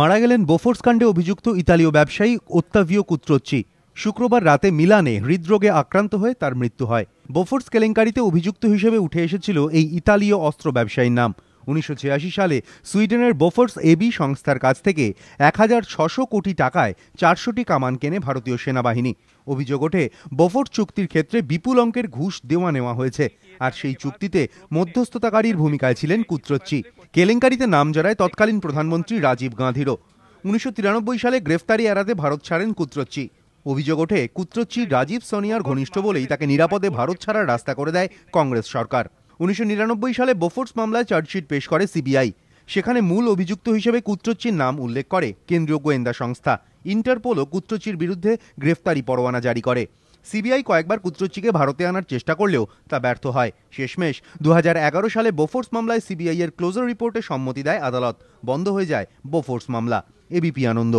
মারা গেলেন বোফোর্স কাণ্ডে অভিযুক্ত ইতালীয় ব্যবসায়ী ওত্তাভিও কুত্রোচ্চি শুক্রবার রাতে মিলানে হৃদরোগে আক্রান্ত হয়ে তার মৃত্যু হয় বোফোর্স কেলেঙ্কারিতে অভিযুক্ত হিসেবে উঠে এসেছিল এই ইতালীয় অস্ত্র ব্যবসায়ীর নাম উনিশশো সালে সুইডেনের বোফোর্স এবি সংস্থার কাছ থেকে এক কোটি টাকায় চারশোটি কামান কেনে ভারতীয় সেনাবাহিনী অভিযোগ ওঠে বোফোর্স চুক্তির ক্ষেত্রে বিপুল অঙ্কের ঘুষ দেওয়া নেওয়া হয়েছে আর সেই চুক্তিতে মধ্যস্থতাকারীর ভূমিকায় ছিলেন কুত্রোচ্চি কেলেঙ্কারিতে নাম জড়ায় তৎকালীন প্রধানমন্ত্রী রাজীব গান্ধীরও উনিশশো সালে গ্রেফতারি এড়াতে ভারত ছাড়েন কুত্রচ্চি অভিযোগ ওঠে কুত্রচ্চি রাজীব সোনিয়ার ঘনিষ্ঠ বলেই তাকে নিরাপদে ভারত ছাড়ার রাস্তা করে দেয় কংগ্রেস সরকার উনিশশো সালে বোফোর্স মামলায় চার্জশিট পেশ করে সিবিআই সেখানে মূল অভিযুক্ত হিসেবে কুত্রচ্চির নাম উল্লেখ করে কেন্দ্রীয় গোয়েন্দা সংস্থা ইন্টারপোলও কুত্রচির বিরুদ্ধে গ্রেফতারি পরোয়ানা জারি করে সিবিআই কয়েকবার কুত্রুচিকে ভারতে আনার চেষ্টা করলেও তা ব্যর্থ হয় শেষমেশ দু সালে বোফোর্স মামলায় সিবিআইয়ের ক্লোজার রিপোর্টে সম্মতি দেয় আদালত বন্ধ হয়ে যায় বোফোর্স মামলা এবিপি আনন্দ